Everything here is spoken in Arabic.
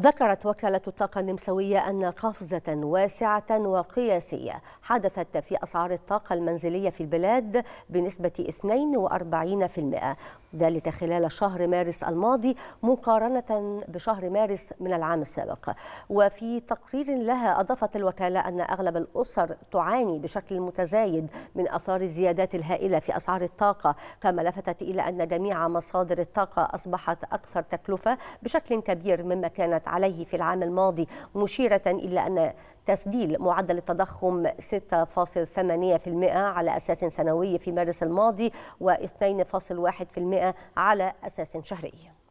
ذكرت وكالة الطاقة النمساوية أن قفزة واسعة وقياسية حدثت في أسعار الطاقة المنزلية في البلاد بنسبة 42% ذلك خلال شهر مارس الماضي مقارنة بشهر مارس من العام السابق وفي تقرير لها أضافت الوكالة أن أغلب الأسر تعاني بشكل متزايد من أثار الزيادات الهائلة في أسعار الطاقة كما لفتت إلى أن جميع مصادر الطاقة أصبحت أكثر تكلفة بشكل كبير مما كانت عليه في العام الماضي مشيرة إلى أن تسجيل معدل التضخم 6.8% على أساس سنوي في مارس الماضي و2.1% على أساس شهري